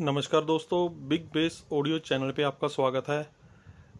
नमस्कार दोस्तों big base audio channel पे आपका स्वागत है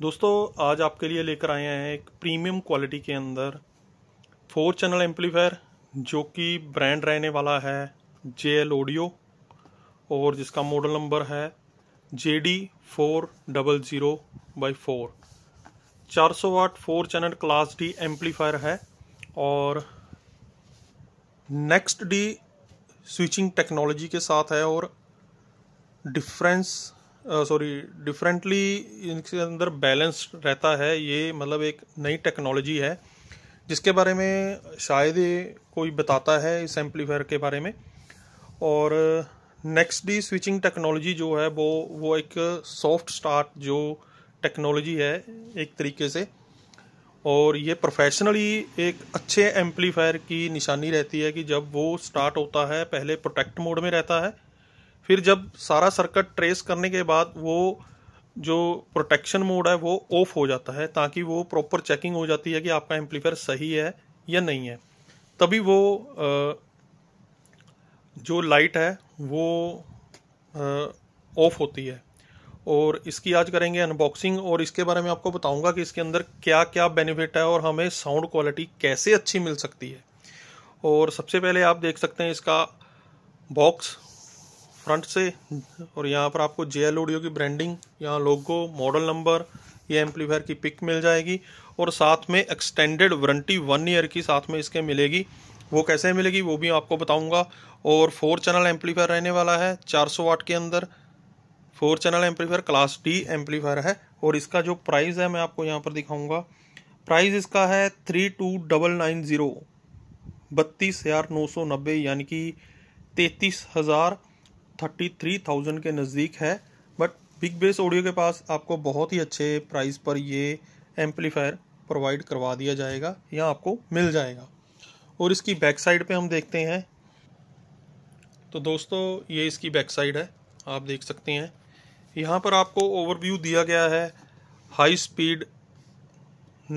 दोस्तों आज आपके लिए लेकर आए हैं एक प्रीमियम क्वालिटी के अंदर फोर चैनल एम्पलीफायर जो कि ब्रांड रहने वाला है जे एल ऑडियो और जिसका मॉडल नंबर है J D four double zero by four चार सौ watt four channel class D amplifier है और नेक्स्ट डी स्विचिंग टेक्नोलॉजी के साथ है और डिफरेंस सॉरी डिफरेंटली इनके अंदर बैलेंस रहता है ये मतलब एक नई टेक्नोलॉजी है जिसके बारे में शायद कोई बताता है इस एम्पलीफायर के बारे में और नेक्स्ट डी स्विचिंग टेक्नोलॉजी जो है वो वो एक सॉफ्ट स्टार्ट जो टेक्नोलॉजी है एक तरीके से और ये प्रोफेशनली एक अच्छे एम्पलीफायर की निशानी रहती है कि जब वो स्टार्ट होता है पहले प्रोटेक्ट मोड में रहता है फिर जब सारा सर्किट ट्रेस करने के बाद वो जो प्रोटेक्शन मोड है वो ऑफ हो जाता है ताकि वो प्रॉपर चेकिंग हो जाती है कि आपका एम्पलीफायर सही है या नहीं है तभी वो जो लाइट है वो ऑफ होती है और इसकी आज करेंगे अनबॉक्सिंग और इसके बारे में आपको बताऊंगा कि इसके अंदर क्या क्या बेनिफिट है और हमें साउंड क्वालिटी कैसे अच्छी मिल सकती है और सबसे पहले आप देख सकते हैं इसका बॉक्स फ्रंट से और यहाँ पर आपको जे एल ऑडियो की ब्रांडिंग यहाँ लोगो मॉडल नंबर ये एम्पलीफायर की पिक मिल जाएगी और साथ में एक्सटेंडेड वारंटी वन ईयर की साथ में इसके मिलेगी वो कैसे मिलेगी वो भी आपको बताऊंगा और फोर चैनल एम्पलीफायर रहने वाला है 400 वाट के अंदर four channel amplifier class D amplifier है और इसका जो प्राइस है मैं आपको यहाँ पर दिखाऊंगा प्राइस इसका है three two double nine zero बत्तीस हज़ार नौ सौ नब्बे यानी कि तैंतीस हज़ार थर्टी थ्री थाउजेंड के नज़दीक है बट बिग बेस ऑडियो के पास आपको बहुत ही अच्छे प्राइस पर ये एम्पलीफायर प्रोवाइड करवा दिया जाएगा या आपको मिल जाएगा और इसकी बैक साइड पे हम देखते हैं तो दोस्तों ये इसकी बैक साइड है आप देख सकते हैं यहाँ पर आपको ओवरव्यू दिया गया है high speed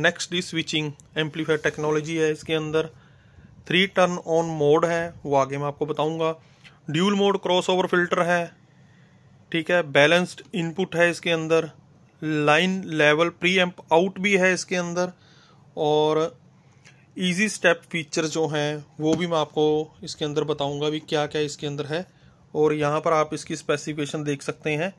next D switching amplifier technology है इसके अंदर थ्री टर्न ऑन मोड है वो आगे मैं आपको बताऊँगा ड्यूल मोड क्रॉसओवर फिल्टर है ठीक है बैलेंस्ड इनपुट है इसके अंदर line level pre amp out भी है इसके अंदर और इजी स्टेप फीचर जो हैं वो भी मैं आपको इसके अंदर बताऊंगा भी क्या क्या इसके अंदर है और यहाँ पर आप इसकी स्पेसिफिकेशन देख सकते हैं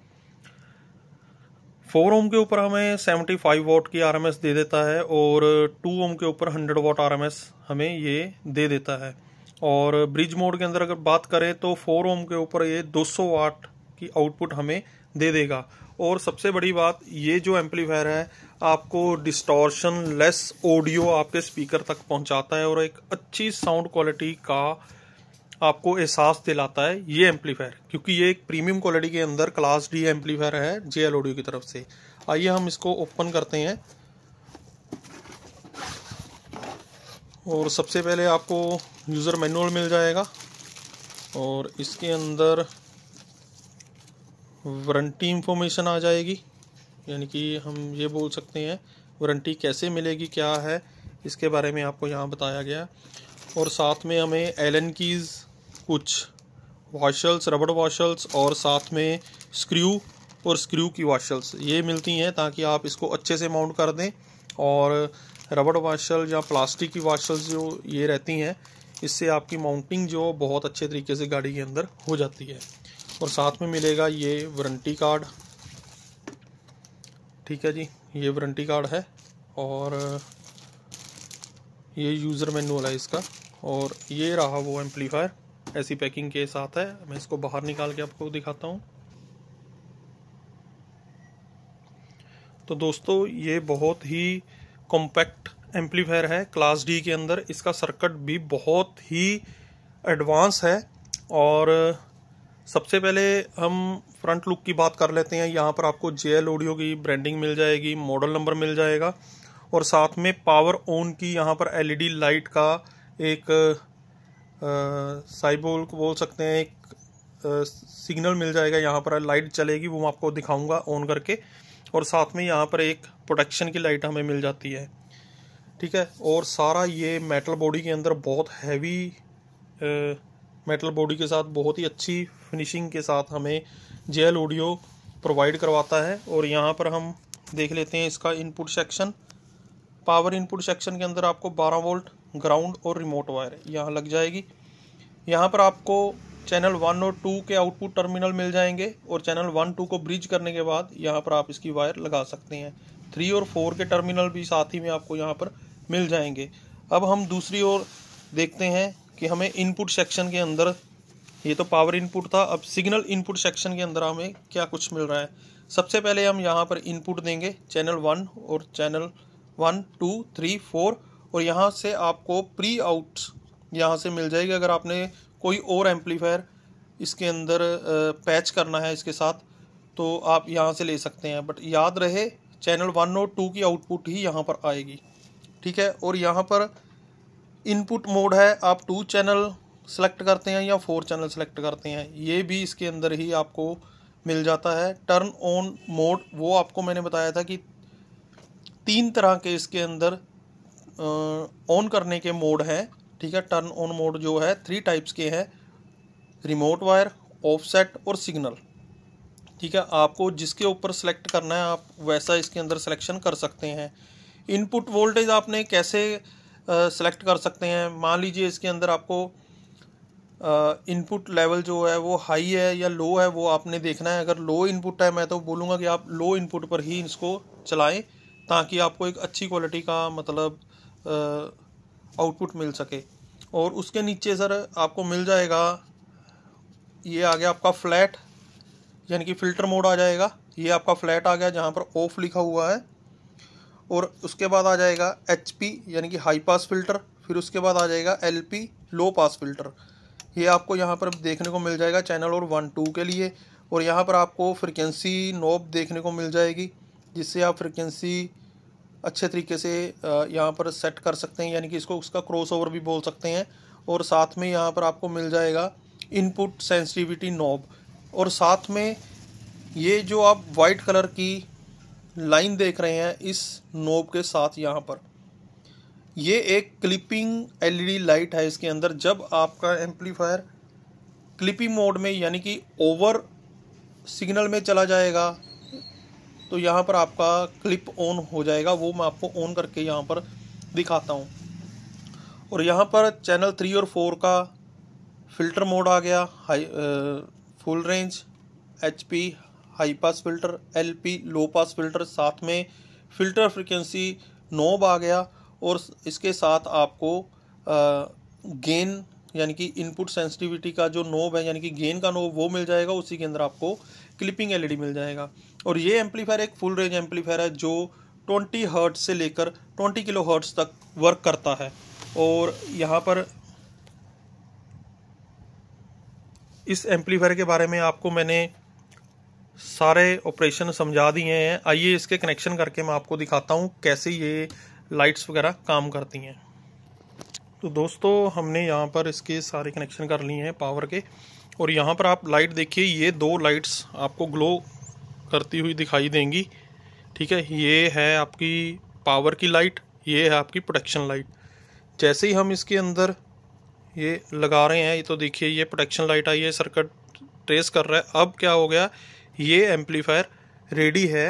फोर ओम के ऊपर हमें सेवेंटी फाइव वॉट की आरएमएस दे देता है और टू ओम के ऊपर हंड्रेड वॉट आरएमएस हमें ये दे देता है और ब्रिज मोड के अंदर अगर बात करें तो फोर ओम के ऊपर ये 200 वाट की आउटपुट हमें दे देगा और सबसे बड़ी बात ये जो एम्पलीफायर है आपको डिस्टॉर्शन लेस ऑडियो आपके स्पीकर तक पहुंचाता है और एक अच्छी साउंड क्वालिटी का आपको एहसास दिलाता है ये एम्पलीफायर क्योंकि ये एक प्रीमियम क्वालिटी के अंदर क्लास डी एम्पलीफायर है जे ऑडियो की तरफ से आइए हम इसको ओपन करते हैं और सबसे पहले आपको यूज़र मैनुअल मिल जाएगा और इसके अंदर वारंटी इंफॉर्मेशन आ जाएगी यानी कि हम ये बोल सकते हैं वारंटी कैसे मिलेगी क्या है इसके बारे में आपको यहाँ बताया गया और साथ में हमें एलन कीज़ कुछ वाशल्स रबड़ वाशल्स और साथ में स्क्रू और स्क्रू की वाशल्स ये मिलती हैं ताकि आप इसको अच्छे से माउंट कर दें और रबड़ वाशल या प्लास्टिक की वाशल जो ये रहती हैं इससे आपकी माउंटिंग जो बहुत अच्छे तरीके से गाड़ी के अंदर हो जाती है और साथ में मिलेगा ये वारंटी कार्ड ठीक है जी ये वारंटी कार्ड है और ये यूज़र मैनुअल है इसका और ये रहा वो एम्पलीफायर ऐसी पैकिंग के साथ है मैं इसको बाहर निकाल के आपको दिखाता हूँ तो दोस्तों ये बहुत ही कॉम्पैक्ट एम्पलीफायर है क्लास डी के अंदर इसका सर्किट भी बहुत ही एडवांस है और सबसे पहले हम फ्रंट लुक की बात कर लेते हैं यहाँ पर आपको जे एल ऑडियो की ब्रांडिंग मिल जाएगी मॉडल नंबर मिल जाएगा और साथ में पावर ऑन की यहाँ पर एलईडी लाइट e का एक साइबोल को बोल सकते हैं एक सिग्नल मिल जाएगा यहाँ पर लाइट चलेगी वो मैं आपको दिखाऊंगा ऑन करके और साथ में यहाँ पर एक प्रोटेक्शन की लाइट हमें मिल जाती है ठीक है और सारा ये मेटल बॉडी के अंदर बहुत हैवी मेटल बॉडी के साथ बहुत ही अच्छी फिनिशिंग के साथ हमें जे ऑडियो प्रोवाइड करवाता है और यहाँ पर हम देख लेते हैं इसका input section power input section के अंदर आपको 12 वोल्ट ग्राउंड और रिमोट वायर यहाँ लग जाएगी यहाँ पर आपको चैनल वन और टू के आउटपुट टर्मिनल मिल जाएंगे और चैनल वन टू को ब्रिज करने के बाद यहाँ पर आप इसकी वायर लगा सकते हैं थ्री और फोर के टर्मिनल भी साथ ही में आपको यहाँ पर मिल जाएंगे अब हम दूसरी ओर देखते हैं कि हमें इनपुट सेक्शन के अंदर ये तो पावर इनपुट था अब सिग्नल इनपुट सेक्शन के अंदर हमें क्या कुछ मिल रहा है सबसे पहले हम यहाँ पर इनपुट देंगे चैनल वन और channel one two three four और यहाँ से आपको प्री आउट यहाँ से मिल जाएगी अगर आपने कोई और एम्पलीफायर इसके अंदर पैच करना है इसके साथ तो आप यहाँ से ले सकते हैं बट याद रहे चैनल वन और टू की आउटपुट ही यहाँ पर आएगी ठीक है और यहाँ पर इनपुट मोड है आप टू चैनल सेलेक्ट करते हैं या फोर चैनल सेलेक्ट करते हैं ये भी इसके अंदर ही आपको मिल जाता है टर्न ऑन मोड वो आपको मैंने बताया था कि तीन तरह के इसके अंदर ऑन करने के मोड हैं ठीक है टर्न ऑन मोड जो है थ्री टाइप्स के हैं रिमोट वायर ऑफसेट और सिग्नल ठीक है आपको जिसके ऊपर सेलेक्ट करना है आप वैसा इसके अंदर सिलेक्शन कर सकते हैं इनपुट वोल्टेज आपने कैसे सेलेक्ट कर सकते हैं मान लीजिए इसके अंदर आपको इनपुट लेवल जो है वो हाई है या लो है वो आपने देखना है अगर लो इनपुट है मैं तो बोलूँगा कि आप लो इनपुट पर ही इसको चलाएं ताकि आपको एक अच्छी क्वालिटी का मतलब आउटपुट मिल सके और उसके नीचे सर आपको मिल जाएगा ये आ गया आपका फ्लैट यानी कि फ़िल्टर मोड आ जाएगा ये आपका फ्लैट आ गया जहाँ पर ऑफ लिखा हुआ है और उसके बाद आ जाएगा एच यानी कि हाई पास फिल्टर फिर उसके बाद आ जाएगा एल लो पास फिल्टर ये आपको यहाँ पर देखने को मिल जाएगा चैनल और वन टू के लिए और यहाँ पर आपको फ्रिक्वेंसी नोब देखने को मिल जाएगी जिससे आप फ्रिक्वेंसी अच्छे तरीके से यहाँ पर सेट कर सकते हैं यानी कि इसको उसका क्रॉसओवर भी बोल सकते हैं और साथ में यहाँ पर आपको मिल जाएगा इनपुट सेंसिटिविटी नॉब और साथ में ये जो आप वाइट कलर की लाइन देख रहे हैं इस नोब के साथ यहाँ पर ये एक क्लिपिंग एलईडी लाइट है इसके अंदर जब आपका एम्पलीफायर क्लिपिंग मोड में यानी कि ओवर सिग्नल में चला जाएगा तो यहाँ पर आपका क्लिप ऑन हो जाएगा वो मैं आपको ऑन करके यहाँ पर दिखाता हूँ और यहाँ पर चैनल थ्री और फोर का फ़िल्टर मोड आ गया high full range H P high pass filter L P low pass filter साथ में फ़िल्टर फ्रिक्वेंसी नोब आ गया और इसके साथ आपको गेन यानी कि इनपुट सेंसिटिविटी का जो नोब है यानी कि गेन का नोब वो मिल जाएगा उसी के अंदर आपको क्लिपिंग एलईडी e मिल जाएगा और ये एम्पलीफायर एक फुल रेंज एम्पलीफायर है जो 20 हर्ट्स से लेकर 20 किलो हर्ट्स तक वर्क करता है और यहाँ पर इस एम्पलीफायर के बारे में आपको मैंने सारे ऑपरेशन समझा दिए हैं आइए इसके कनेक्शन करके मैं आपको दिखाता हूँ कैसे ये लाइट्स वगैरह काम करती हैं तो दोस्तों हमने यहाँ पर इसके सारे कनेक्शन कर लिए हैं पावर के और यहाँ पर आप लाइट देखिए ये दो लाइट्स आपको ग्लो करती हुई दिखाई देंगी ठीक है ये है आपकी पावर की लाइट ये है आपकी प्रोटेक्शन लाइट जैसे ही हम इसके अंदर ये लगा रहे हैं ये तो देखिए ये प्रोटेक्शन लाइट आई है सर्किट ट्रेस कर रहा है अब क्या हो गया ये एम्पलीफायर रेडी है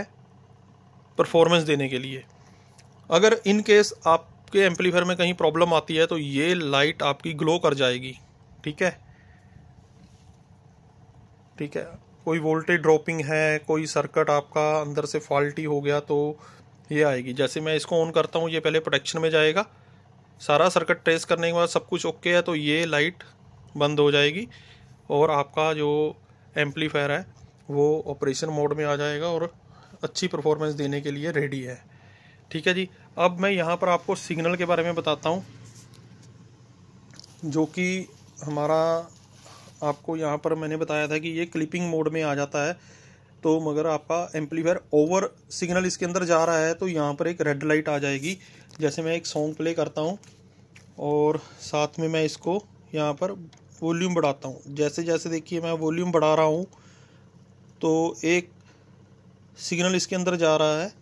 परफॉर्मेंस देने के लिए अगर इन केस आपके एम्पलीफायर में कहीं प्रॉब्लम आती है तो ये लाइट आपकी ग्लो कर जाएगी ठीक है ठीक है कोई वोल्टेज ड्रॉपिंग है कोई सर्किट आपका अंदर से फॉल्टी हो गया तो ये आएगी जैसे मैं इसको ऑन करता हूँ ये पहले प्रोटेक्शन में जाएगा सारा सर्किट ट्रेस करने के बाद सब कुछ ओके है तो ये लाइट बंद हो जाएगी और आपका जो एम्पलीफायर है वो ऑपरेशन मोड में आ जाएगा और अच्छी परफॉर्मेंस देने के लिए रेडी है ठीक है जी अब मैं यहाँ पर आपको सिग्नल के बारे में बताता हूँ जो कि हमारा आपको यहाँ पर मैंने बताया था कि ये क्लिपिंग मोड में आ जाता है तो मगर आपका एम्पलीफायर ओवर सिग्नल इसके अंदर जा रहा है तो यहाँ पर एक रेड लाइट आ जाएगी जैसे मैं एक सॉन्ग प्ले करता हूँ और साथ में मैं इसको यहाँ पर वॉल्यूम बढ़ाता हूँ जैसे जैसे देखिए मैं वॉल्यूम बढ़ा रहा हूँ तो एक सिग्नल इसके अंदर जा रहा है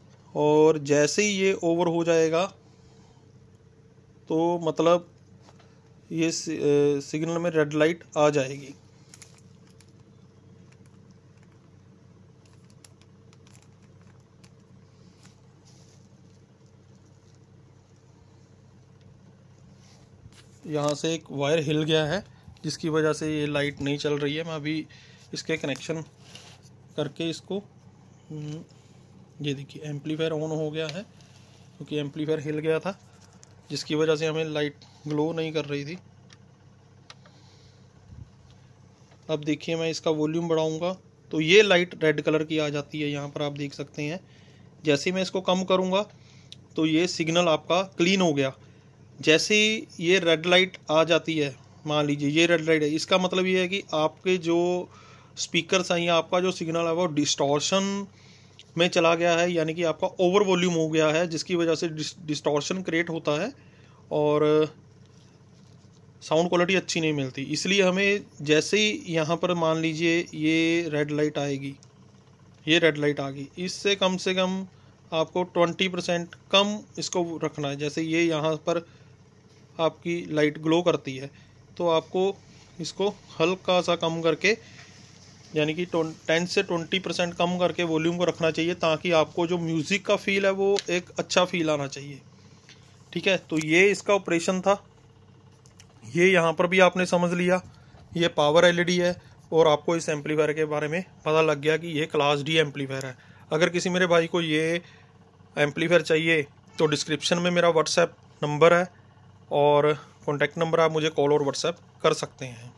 और जैसे ही ये ओवर हो जाएगा तो मतलब ये सिग्नल में रेड लाइट आ जाएगी यहाँ से एक वायर हिल गया है जिसकी वजह से ये लाइट नहीं चल रही है मैं अभी इसके कनेक्शन करके इसको हम्म, ये देखिए एम्पलीफायर ऑन हो गया है क्योंकि एम्पलीफायर हिल गया था जिसकी वजह से हमें लाइट ग्लो नहीं कर रही थी अब देखिए मैं इसका वॉल्यूम बढ़ाऊंगा तो ये लाइट रेड कलर की आ जाती है यहाँ पर आप देख सकते हैं जैसे मैं इसको कम करूँगा तो ये सिग्नल आपका क्लीन हो गया जैसे ही ये रेड लाइट आ जाती है मान लीजिए ये रेड लाइट है इसका मतलब ये है कि आपके जो स्पीकर्स हैं या आपका जो सिग्नल है वो डिस्टॉर्शन में चला गया है यानी कि आपका ओवर वॉल्यूम हो गया है जिसकी वजह से डिस्टॉर्शन क्रिएट होता है और साउंड क्वालिटी अच्छी नहीं मिलती इसलिए हमें जैसे ही यहाँ पर मान लीजिए ये रेड लाइट आएगी ये रेड लाइट आ गई इससे कम से कम आपको ट्वेंटी परसेंट कम इसको रखना है जैसे ये यहाँ पर आपकी लाइट ग्लो करती है तो आपको इसको हल्का सा कम करके यानी कि टेन से ट्वेंटी परसेंट कम करके वॉल्यूम को रखना चाहिए ताकि आपको जो म्यूज़िक का फील है वो एक अच्छा फील आना चाहिए ठीक है तो ये इसका ऑपरेशन था ये यहाँ पर भी आपने समझ लिया ये पावर एलईडी है और आपको इस एम्पलीफायर के बारे में पता लग गया कि ये क्लास डी एम्पलीफायर है अगर किसी मेरे भाई को ये एम्पलीफायर चाहिए तो डिस्क्रिप्शन में मेरा व्हाट्सएप नंबर है और कॉन्टैक्ट नंबर आप मुझे कॉल और व्हाट्सएप कर सकते हैं